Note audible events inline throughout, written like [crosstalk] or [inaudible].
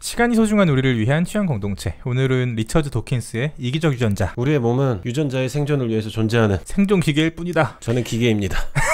시간이 소중한 우리를 위한 취향 공동체 오늘은 리처드 도킨스의 이기적 유전자 우리의 몸은 유전자의 생존을 위해서 존재하는 생존 기계일 뿐이다 저는 기계입니다 [laughs]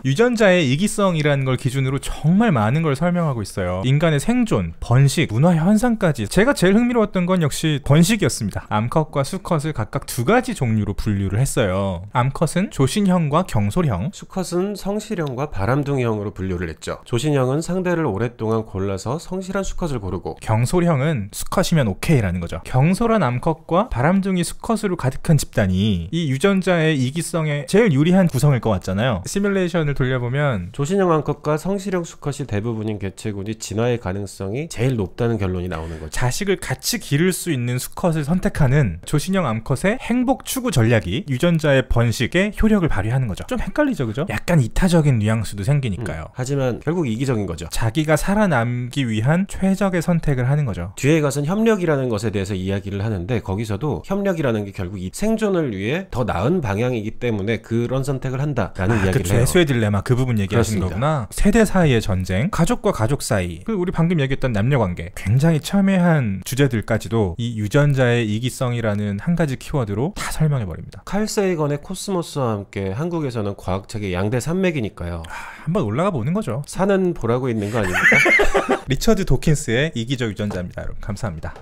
[laughs] 유전자의 이기성이라는 걸 기준으로 정말 많은 걸 설명하고 있어요. 인간의 생존, 번식, 문화 현상까지. 제가 제일 흥미로웠던 건 역시 번식이었습니다. 암컷과 수컷을 각각 두 가지 종류로 분류를 했어요. 암컷은 조신형과 경솔형, 수컷은 성실형과 바람둥이형으로 분류를 했죠. 조신형은 상대를 오랫동안 골라서 성실한 수컷을 고르고 경솔형은 수컷이면 오케이라는 거죠. 경솔한 암컷과 바람둥이 수컷으로 가득한 집단이 이 유전자의 이기성에 제일 유리한 구성일 것 같잖아요. 시뮬레이션을 돌려보면 조신영 암컷과 성실형 수컷이 대부분인 개체군이 진화의 가능성이 제일 높다는 결론이 나오는 거죠. 자식을 같이 기를 수 있는 수컷을 선택하는 조신영 암컷의 행복 추구 전략이 유전자의 번식에 효력을 발휘하는 거죠. 좀 헷갈리죠, 그죠? 약간 이타적인 뉘앙스도 생기니까요. 음, 하지만 결국 이기적인 거죠. 자기가 살아남기 위한 최적의 선택을 하는 거죠. 뒤에 가서는 협력이라는 것에 대해서 이야기를 하는데 거기서도 협력이라는 게 결국 이 생존을 위해 더 나은 방향이기 때문에 그런 선택을 한다라는 아, 이야기를 그렇죠. 해요. 해수의 딜레마 그 부분 얘기하시는 거구나. 세대 사이의 전쟁, 가족과 가족 사이, 그 우리 방금 얘기했던 남녀 관계, 굉장히 첨예한 주제들까지도 이 유전자의 이기성이라는 한 가지 키워드로 다 설명해 버립니다. 칼 세이건의 코스모스와 함께 한국에서는 과학책의 양대 산맥이니까요. 아, 한번 올라가 보는 거죠. 산은 보라고 있는 거 아닙니까? [laughs] 리처드 도킨스의 이기적 유전자입니다. 여러분 감사합니다.